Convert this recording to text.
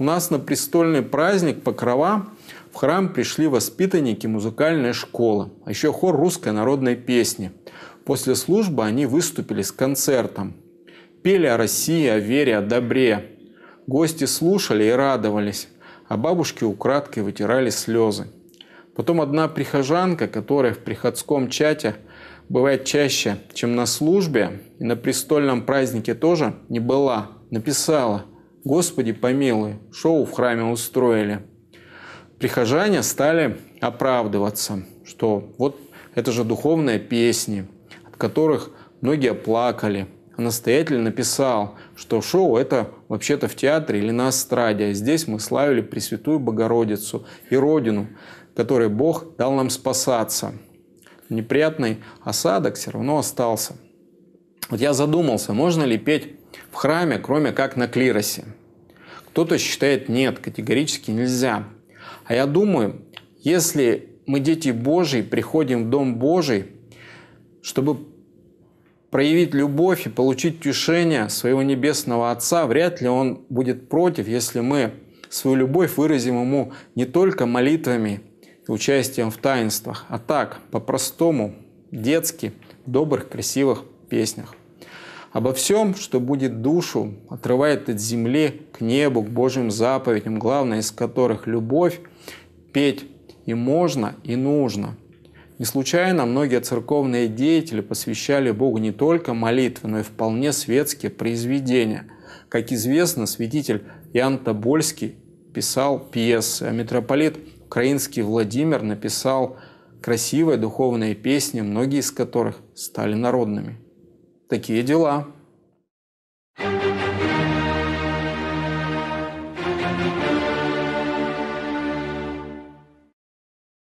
У нас на престольный праздник Покрова в храм пришли воспитанники музыкальной школы, а еще хор русской народной песни. После службы они выступили с концертом. Пели о России, о вере, о добре. Гости слушали и радовались, а бабушки украдкой вытирали слезы. Потом одна прихожанка, которая в приходском чате бывает чаще, чем на службе, и на престольном празднике тоже не была, написала – Господи помилуй, шоу в храме устроили. Прихожане стали оправдываться, что вот это же духовные песни, от которых многие плакали. А настоятель написал, что шоу это вообще-то в театре или на астраде, а здесь мы славили Пресвятую Богородицу и Родину, которой Бог дал нам спасаться. Неприятный осадок все равно остался – вот я задумался, можно ли петь в храме, кроме как на клиросе. Кто-то считает, нет, категорически нельзя. А я думаю, если мы, дети Божьи, приходим в Дом Божий, чтобы проявить любовь и получить тишение своего Небесного Отца, вряд ли Он будет против, если мы свою любовь выразим Ему не только молитвами и участием в таинствах, а так, по-простому, детски, в добрых, красивых песнях обо всем, что будет душу, отрывает от земли к небу, к Божьим заповедям, главное из которых любовь, петь и можно, и нужно. Не случайно многие церковные деятели посвящали Богу не только молитвы, но и вполне светские произведения. Как известно, святитель Иоанн Тобольский писал пьесы, а митрополит украинский Владимир написал красивые духовные песни, многие из которых стали народными. Такие дела.